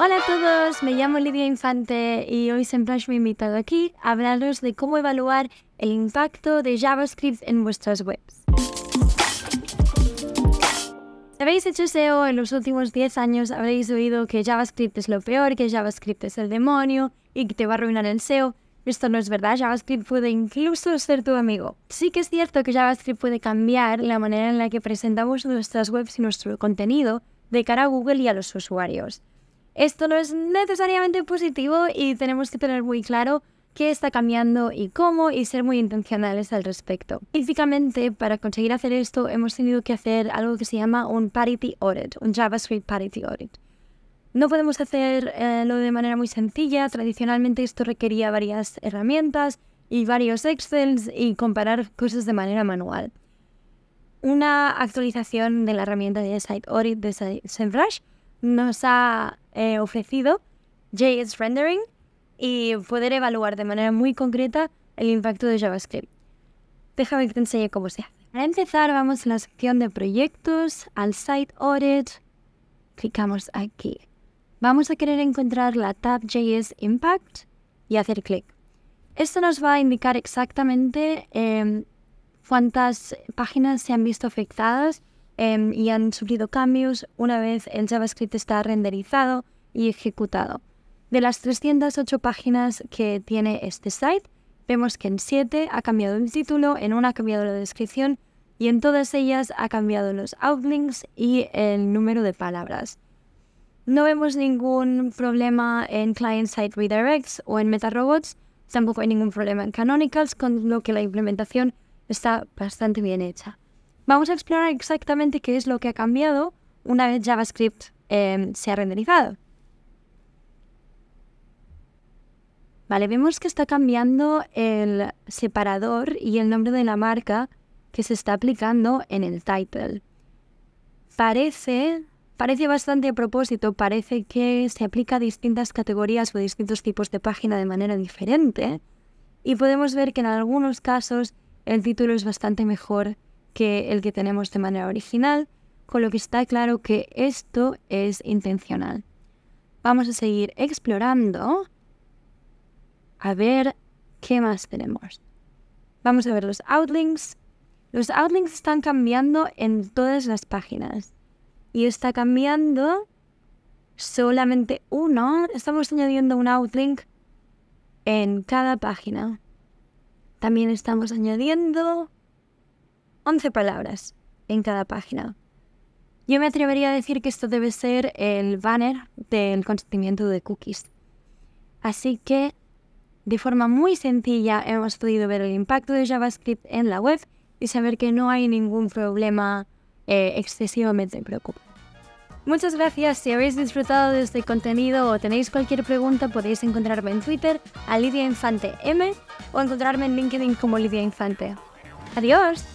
Hola a todos, me llamo Lidia Infante y hoy siempre me ha invitado aquí a hablaros de cómo evaluar el impacto de JavaScript en vuestras webs. Si habéis hecho SEO en los últimos 10 años, habréis oído que JavaScript es lo peor, que JavaScript es el demonio y que te va a arruinar el SEO. Esto no es verdad, JavaScript puede incluso ser tu amigo. Sí que es cierto que JavaScript puede cambiar la manera en la que presentamos nuestras webs y nuestro contenido de cara a Google y a los usuarios. Esto no es necesariamente positivo y tenemos que tener muy claro qué está cambiando y cómo y ser muy intencionales al respecto. Específicamente, para conseguir hacer esto, hemos tenido que hacer algo que se llama un parity audit, un JavaScript parity audit. No podemos hacerlo eh, de manera muy sencilla. Tradicionalmente esto requería varias herramientas y varios Excels y comparar cosas de manera manual. Una actualización de la herramienta de Site Audit de SEMrush nos ha eh, ofrecido JS Rendering y poder evaluar de manera muy concreta el impacto de JavaScript. Déjame que te enseñe cómo se hace. Para empezar, vamos a la sección de proyectos, al Site Audit. Clicamos aquí vamos a querer encontrar la tab JS Impact y hacer clic. Esto nos va a indicar exactamente em, cuántas páginas se han visto afectadas em, y han sufrido cambios una vez el JavaScript está renderizado y ejecutado. De las 308 páginas que tiene este site, vemos que en 7 ha cambiado el título, en una ha cambiado la descripción y en todas ellas ha cambiado los outlinks y el número de palabras. No vemos ningún problema en client-side redirects o en MetaRobots, tampoco hay ningún problema en Canonicals, con lo que la implementación está bastante bien hecha. Vamos a explorar exactamente qué es lo que ha cambiado una vez JavaScript em, se ha renderizado. Vale, vemos que está cambiando el separador y el nombre de la marca que se está aplicando en el title. Parece Parece bastante a propósito, parece que se aplica a distintas categorías o distintos tipos de página de manera diferente. Y podemos ver que en algunos casos el título es bastante mejor que el que tenemos de manera original, con lo que está claro que esto es intencional. Vamos a seguir explorando a ver qué más tenemos. Vamos a ver los outlinks. Los outlinks están cambiando en todas las páginas y está cambiando solamente uno. Estamos añadiendo un outlink en cada página. También estamos añadiendo 11 palabras en cada página. Yo me atrevería a decir que esto debe ser el banner del consentimiento de cookies. Así que, de forma muy sencilla, hemos podido ver el impacto de JavaScript en la web y saber que no hay ningún problema eh, excesivamente preocupa. Muchas gracias. Si habéis disfrutado de este contenido o tenéis cualquier pregunta, podéis encontrarme en Twitter a Lidia Infante M o encontrarme en LinkedIn como Lidia Infante. Adiós.